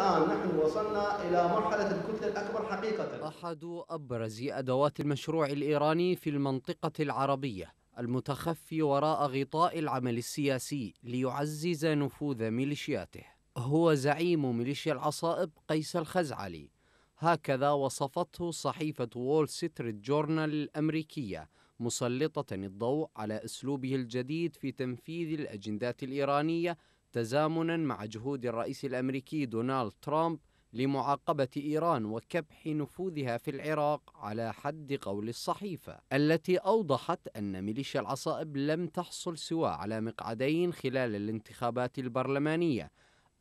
الآن نحن وصلنا إلى مرحلة الكتلة الأكبر حقيقة أحد أبرز أدوات المشروع الإيراني في المنطقة العربية المتخفي وراء غطاء العمل السياسي ليعزز نفوذ ميليشياته هو زعيم ميليشيا العصائب قيس الخزعلي هكذا وصفته صحيفة وول ستريت جورنال الأمريكية مسلطة الضوء على أسلوبه الجديد في تنفيذ الأجندات الإيرانية تزامنا مع جهود الرئيس الامريكي دونالد ترامب لمعاقبة إيران وكبح نفوذها في العراق على حد قول الصحيفة التي أوضحت أن ميليشيا العصائب لم تحصل سوى على مقعدين خلال الانتخابات البرلمانية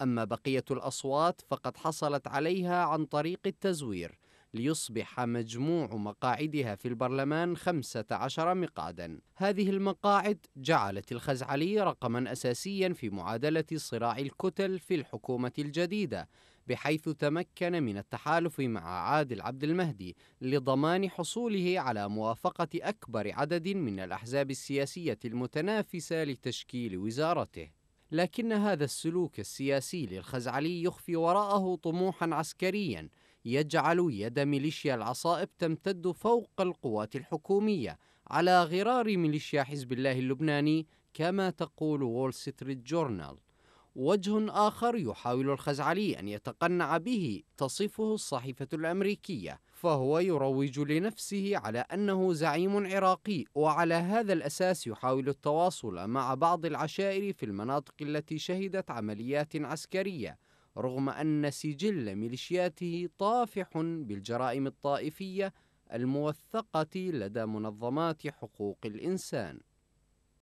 أما بقية الأصوات فقد حصلت عليها عن طريق التزوير ليصبح مجموع مقاعدها في البرلمان 15 مقعدا هذه المقاعد جعلت الخزعلي رقما أساسيا في معادلة صراع الكتل في الحكومة الجديدة بحيث تمكن من التحالف مع عادل عبد المهدي لضمان حصوله على موافقة أكبر عدد من الأحزاب السياسية المتنافسة لتشكيل وزارته لكن هذا السلوك السياسي للخزعلي يخفي وراءه طموحا عسكريا يجعل يد ميليشيا العصائب تمتد فوق القوات الحكومية على غرار ميليشيا حزب الله اللبناني كما تقول وول ستريت جورنال وجه آخر يحاول الخزعلي أن يتقنع به تصفه الصحيفة الأمريكية فهو يروج لنفسه على أنه زعيم عراقي وعلى هذا الأساس يحاول التواصل مع بعض العشائر في المناطق التي شهدت عمليات عسكرية رغم أن سجل ميليشياته طافح بالجرائم الطائفية الموثقة لدى منظمات حقوق الإنسان